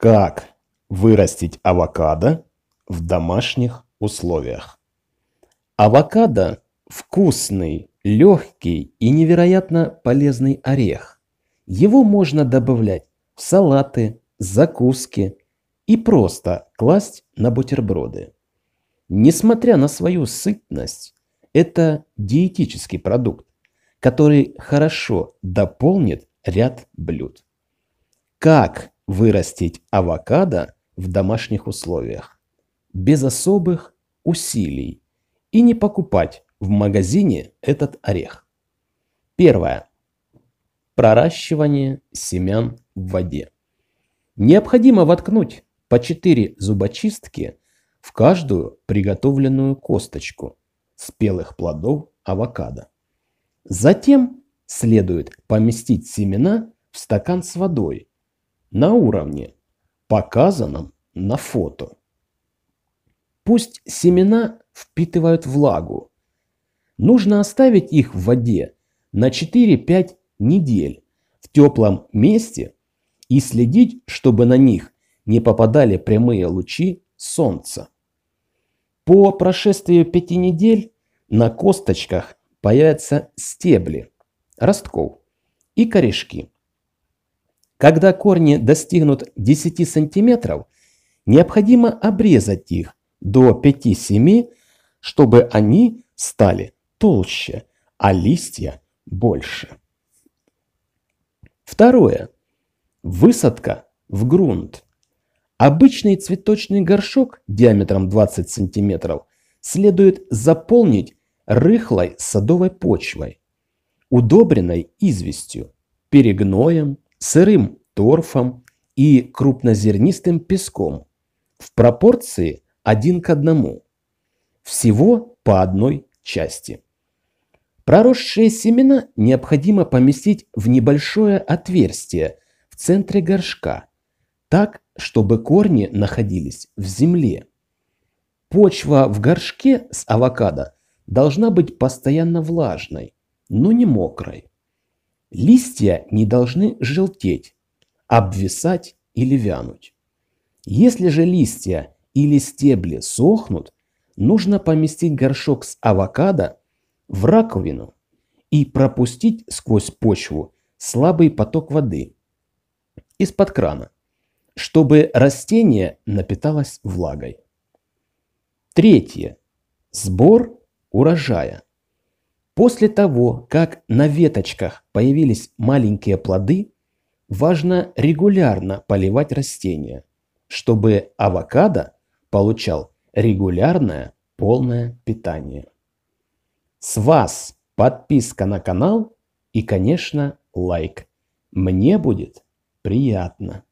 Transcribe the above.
Как вырастить авокадо в домашних условиях? Авокадо – вкусный, легкий и невероятно полезный орех. Его можно добавлять в салаты, закуски и просто класть на бутерброды. Несмотря на свою сытность, это диетический продукт, который хорошо дополнит ряд блюд. Как вырастить авокадо в домашних условиях, без особых усилий, и не покупать в магазине этот орех. Первое. Проращивание семян в воде. Необходимо воткнуть по 4 зубочистки в каждую приготовленную косточку спелых плодов авокадо. Затем следует поместить семена в стакан с водой на уровне, показанном на фото. Пусть семена впитывают влагу. Нужно оставить их в воде на 4-5 недель в теплом месте и следить, чтобы на них не попадали прямые лучи солнца. По прошествию 5 недель на косточках появятся стебли, ростков и корешки. Когда корни достигнут 10 см, необходимо обрезать их до 5-7, чтобы они стали толще, а листья больше. Второе. Высадка в грунт. Обычный цветочный горшок диаметром 20 см следует заполнить рыхлой садовой почвой, удобренной известью, перегноем, сырым торфом и крупнозернистым песком в пропорции один к одному всего по одной части. Проросшие семена необходимо поместить в небольшое отверстие в центре горшка, так, чтобы корни находились в земле. Почва в горшке с авокадо должна быть постоянно влажной, но не мокрой. Листья не должны желтеть, обвисать или вянуть. Если же листья или стебли сохнут, нужно поместить горшок с авокадо в раковину и пропустить сквозь почву слабый поток воды из-под крана, чтобы растение напиталось влагой. Третье. Сбор урожая. После того, как на веточках появились маленькие плоды, важно регулярно поливать растения, чтобы авокадо получал регулярное полное питание. С вас подписка на канал и, конечно, лайк. Мне будет приятно.